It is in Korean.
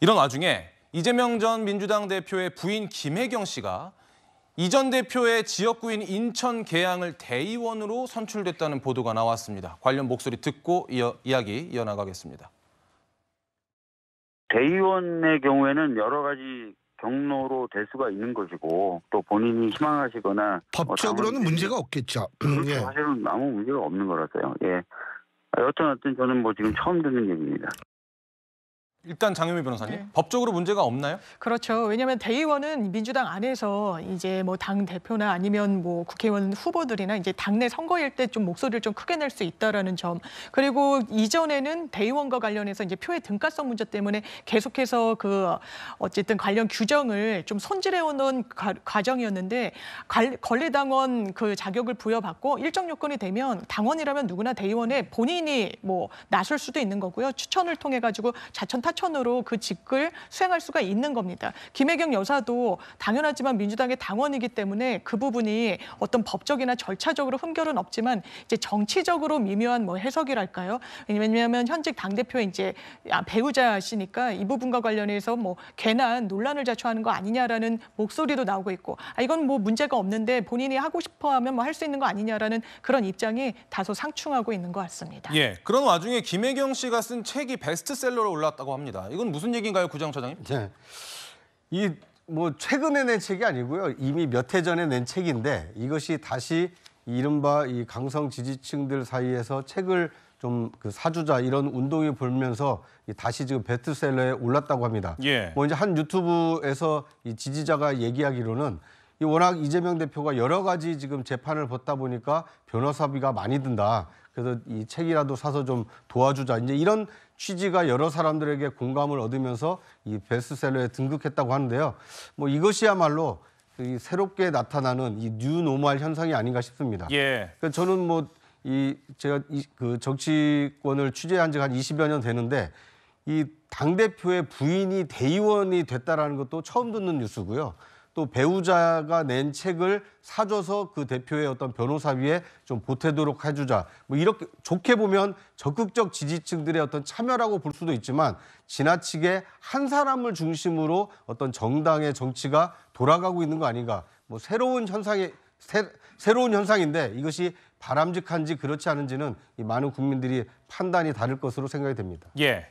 이런 와중에 이재명 전 민주당 대표의 부인 김혜경 씨가 이 전 대표의 지역구인 인천 계양을 대의원으로 선출됐다는 보도가 나왔습니다. 관련 목소리 듣고 이어, 이야기 이어나가겠습니다. 대의원의 경우에는 여러 가지 경로로 될 수가 있는 것이고 또 본인이 희망하시거나 뭐 법적으로는 어, 문제가 없겠죠. 그렇죠. 예. 사실은 아무 문제가 없는 거라서요. 예. 여튼 어떤 저는 뭐 지금 처음 듣는 얘기입니다. 일단 장유미 변호사님, 네. 법적으로 문제가 없나요? 그렇죠. 왜냐하면 대의원은 민주당 안에서 이제 뭐 당 대표나 아니면 뭐 국회의원 후보들이나 이제 당내 선거일 때 좀 목소리를 좀 크게 낼 수 있다라는 점. 그리고 이전에는 대의원과 관련해서 이제 표의 등가성 문제 때문에 계속해서 그 어쨌든 관련 규정을 좀 손질해 오는 과정이었는데 권리당원 그 자격을 부여받고 일정 요건이 되면 당원이라면 누구나 대의원에 본인이 뭐 나설 수도 있는 거고요. 추천을 통해 가지고 자천 타 실천으로 그 직을 수행할 수가 있는 겁니다. 김혜경 여사도 당연하지만 민주당의 당원이기 때문에 그 부분이 어떤 법적이나 절차적으로 흠결은 없지만 이제 정치적으로 미묘한 뭐 해석이랄까요? 왜냐하면 현직 당대표 이제 아, 배우자시니까 이 부분과 관련해서 뭐 괜한 논란을 자초하는 거 아니냐라는 목소리도 나오고 있고 아, 이건 뭐 문제가 없는데 본인이 하고 싶어하면 뭐 할 수 있는 거 아니냐라는 그런 입장이 다소 상충하고 있는 것 같습니다. 예, 그런 와중에 김혜경 씨가 쓴 책이 베스트셀러로 올랐다고 합니다. 합니다. 이건 무슨 얘기인가요, 구장 차장님? 네. 이뭐 최근에 낸 책이 아니고요. 이미 몇 해 전에 낸 책인데 이것이 다시 이른바 이 강성 지지층들 사이에서 책을 좀그 사주자 이런 운동이 불면서 다시 지금 베트셀러에 올랐다고 합니다. 예. 뭐 이제 한 유튜브에서 이 지지자가 얘기하기로는 워낙 이재명 대표가 여러 가지 지금 재판을 벗다 보니까 변호사비가 많이 든다. 그래서 이 책이라도 사서 좀 도와주자. 이제 이런 취지가 여러 사람들에게 공감을 얻으면서 이 베스트셀러에 등극했다고 하는데요. 뭐 이것이야말로 그 이 새롭게 나타나는 이 뉴노멀 현상이 아닌가 싶습니다. 예. 그러니까 저는 뭐 이 제가 이그 정치권을 취재한 지가 한 20여 년 되는데 이 당 대표의 부인이 대의원이 됐다라는 것도 처음 듣는 뉴스고요. 또 배우자가 낸 책을 사줘서 그 대표의 어떤 변호사 위에 좀 보태도록 해주자. 뭐 이렇게 좋게 보면 적극적 지지층들의 어떤 참여라고 볼 수도 있지만 지나치게 한 사람을 중심으로 어떤 정당의 정치가 돌아가고 있는 거 아닌가. 뭐 새로운 현상의 새, 새로운 현상인데 이것이 바람직한지 그렇지 않은지는 이 많은 국민들이 판단이 다를 것으로 생각이 됩니다. 예.